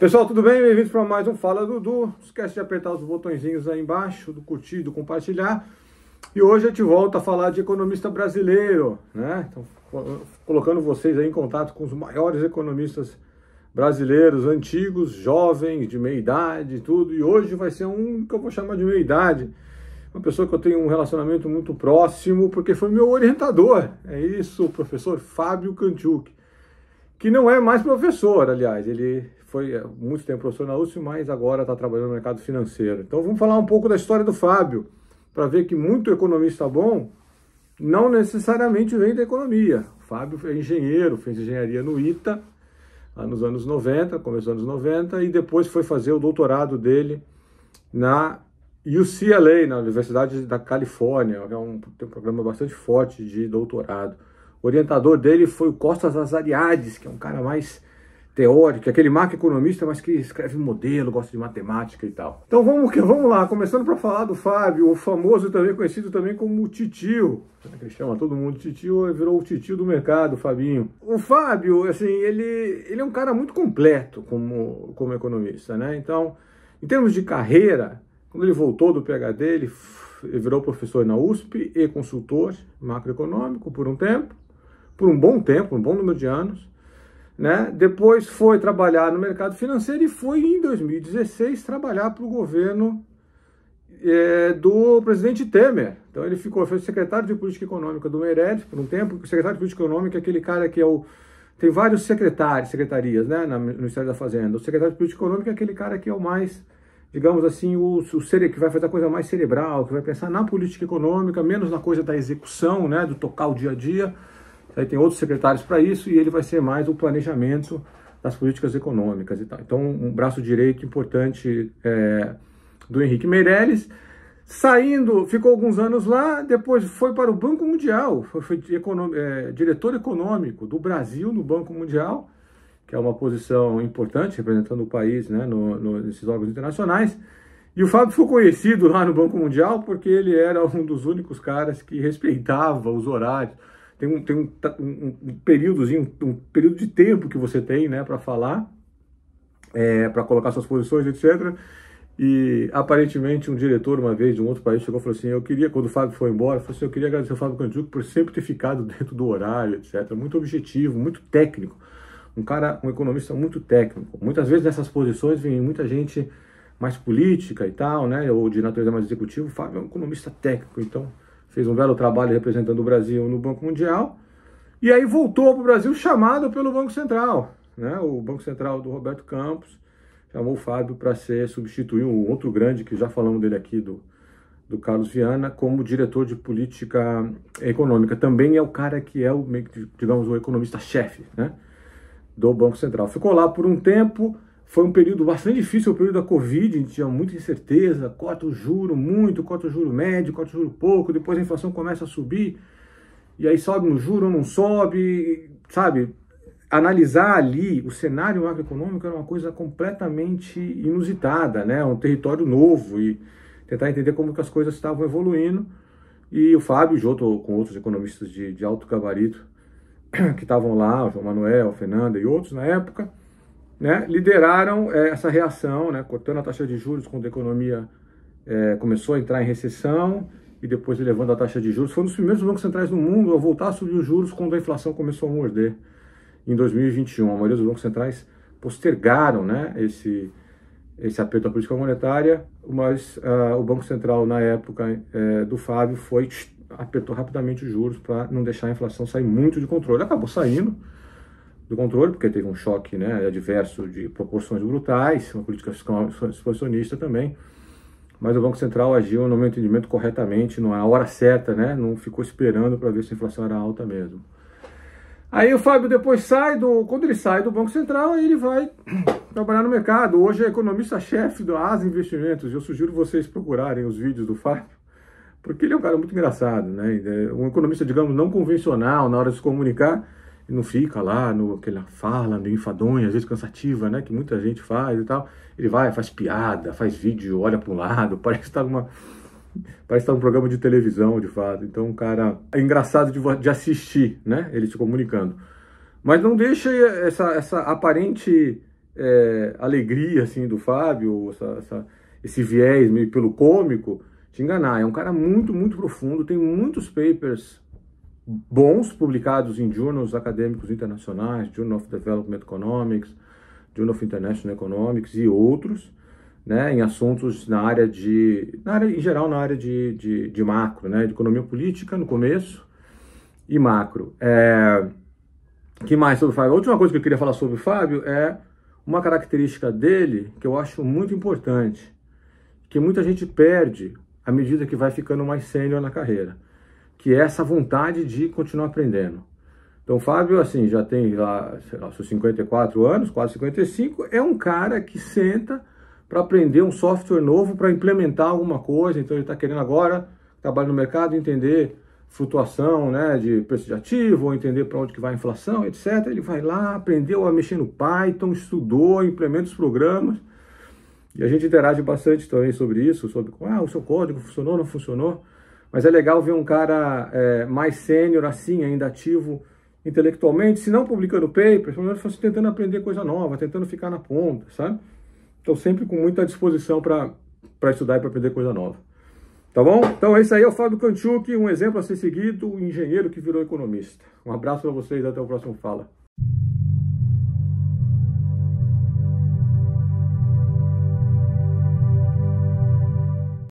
Pessoal, tudo bem? Bem-vindos para mais um Fala Dudu. Não esquece de apertar os botõezinhos aí embaixo, do curtir, do compartilhar. E hoje eu te volto a falar de economista brasileiro, né? Então, colocando vocês aí em contato com os maiores economistas brasileiros, antigos, jovens, de meia idade e tudo. E hoje vai ser um que eu vou chamar de meia idade. Uma pessoa que eu tenho um relacionamento muito próximo, porque foi meu orientador. É isso, o professor Fábio Kantiuk que não é mais professor, aliás, ele foi eh, muito tempo professor na USP, mas agora está trabalhando no mercado financeiro. Então vamos falar um pouco da história do Fábio, para ver que muito economista bom não necessariamente vem da economia. O Fábio é engenheiro, fez engenharia no ITA nos anos 90, começo anos 90, e depois foi fazer o doutorado dele na UCLA, na Universidade da Califórnia, que é um, tem um programa bastante forte de doutorado. O orientador dele foi o Costas Azariades, que é um cara mais teórico, aquele macroeconomista, mas que escreve modelo, gosta de matemática e tal. Então vamos, vamos lá, começando para falar do Fábio, o famoso também conhecido também como Titio. Ele chama todo mundo Titio, virou o Titio do mercado, o Fabinho. O Fábio, assim, ele, ele é um cara muito completo como, como economista, né? Então, em termos de carreira, quando ele voltou do PhD, ele virou professor na USP e consultor macroeconômico por um tempo, por um bom tempo, um bom número de anos. Né? Depois foi trabalhar no mercado financeiro e foi em 2016 trabalhar para o governo é, do presidente Temer. Então ele ficou, foi secretário de Política Econômica do Meirelles por um tempo. O secretário de Política Econômica é aquele cara que é o. Tem vários secretários, secretarias, né, no Ministério da Fazenda. O secretário de Política Econômica é aquele cara que é o mais, digamos assim, o, o que vai fazer a coisa mais cerebral, que vai pensar na política econômica, menos na coisa da execução, né, do tocar o dia a dia. Aí tem outros secretários para isso e ele vai ser mais o planejamento das políticas econômicas e tal. Então, um braço direito importante é, do Henrique Meirelles. Saindo, ficou alguns anos lá, depois foi para o Banco Mundial, foi, foi é, diretor econômico do Brasil no Banco Mundial, que é uma posição importante, representando o país né, no, no, nesses órgãos internacionais. E o Fábio foi conhecido lá no Banco Mundial porque ele era um dos únicos caras que respeitava os horários tem um, tem um, um, um períodozinho, um, período de tempo que você tem né, para falar, é, para colocar suas posições, etc. E aparentemente um diretor, uma vez, de um outro país, chegou e falou assim: Eu queria, quando o Fábio foi embora, falou assim, eu queria agradecer ao Fábio Candiuco por sempre ter ficado dentro do horário, etc. Muito objetivo, muito técnico. Um cara, um economista muito técnico. Muitas vezes nessas posições vem muita gente mais política e tal, né? Ou de natureza mais executiva. O Fábio é um economista técnico, então fez um belo trabalho representando o Brasil no Banco Mundial, e aí voltou para o Brasil chamado pelo Banco Central, né? o Banco Central do Roberto Campos, chamou o Fábio para ser, substituir um outro grande, que já falamos dele aqui, do, do Carlos Viana, como diretor de política econômica. Também é o cara que é, o, digamos, o economista-chefe né? do Banco Central. Ficou lá por um tempo, foi um período bastante difícil, o período da Covid, a gente tinha muita incerteza, corta o juro muito, corta o juro médio, corta o juro pouco, depois a inflação começa a subir, e aí sobe no juro, não sobe, sabe? Analisar ali o cenário macroeconômico era uma coisa completamente inusitada, né? Um território novo e tentar entender como que as coisas estavam evoluindo. E o Fábio, junto com outros economistas de, de alto gabarito que estavam lá, o João Manuel, o Fernanda e outros na época, né, lideraram é, essa reação, né, cortando a taxa de juros quando a economia é, começou a entrar em recessão e depois elevando a taxa de juros. Foi um dos primeiros bancos centrais do mundo a voltar a subir os juros quando a inflação começou a morder em 2021. A maioria dos bancos centrais postergaram né, esse, esse aperto da política monetária, mas uh, o Banco Central, na época é, do Fábio, foi apertou rapidamente os juros para não deixar a inflação sair muito de controle. Acabou saindo do controle, porque teve um choque né, adverso de proporções brutais, uma política fiscal expansionista também. Mas o Banco Central agiu, no meu entendimento, corretamente, na hora certa, né? não ficou esperando para ver se a inflação era alta mesmo. Aí o Fábio depois sai do. Quando ele sai do Banco Central, ele vai trabalhar no mercado. Hoje é economista-chefe do AS Investimentos. Eu sugiro vocês procurarem os vídeos do Fábio, porque ele é um cara muito engraçado, né? É um economista, digamos, não convencional na hora de se comunicar e não fica lá no ele fala no enfadonha, às vezes cansativa, né, que muita gente faz e tal. Ele vai, faz piada, faz vídeo, olha para um lado, parece estar tá numa parece estar tá um num programa de televisão, de fato. Então, um cara é engraçado de, de assistir, né, ele se comunicando. Mas não deixa essa, essa aparente é, alegria assim do Fábio, essa, essa, esse viés meio pelo cômico te enganar. É um cara muito, muito profundo, tem muitos papers bons publicados em journals acadêmicos internacionais, Journal of Development Economics, Journal of International Economics e outros, né, em assuntos na área de, na área, em geral na área de, de, de macro, né, de economia política no começo e macro. É, que mais sobre o Fábio? A última coisa que eu queria falar sobre o Fábio é uma característica dele que eu acho muito importante, que muita gente perde à medida que vai ficando mais sênior na carreira que é essa vontade de continuar aprendendo. Então, o Fábio, assim, já tem lá, sei lá, seus 54 anos, quase 55, é um cara que senta para aprender um software novo, para implementar alguma coisa. Então, ele está querendo agora, trabalho no mercado, entender flutuação né, de preço de ativo, ou entender para onde que vai a inflação, etc. Ele vai lá, aprendeu a mexer no Python, estudou, implementa os programas. E a gente interage bastante também sobre isso, sobre ah, o seu código funcionou, não funcionou. Mas é legal ver um cara é, mais sênior, assim, ainda ativo intelectualmente, se não publicando papers, pelo menos tentando aprender coisa nova, tentando ficar na ponta, sabe? Então sempre com muita disposição para estudar e para aprender coisa nova. Tá bom? Então esse é aí é o Fábio Kanchuk, um exemplo a ser seguido, um engenheiro que virou economista. Um abraço para vocês, até o próximo Fala.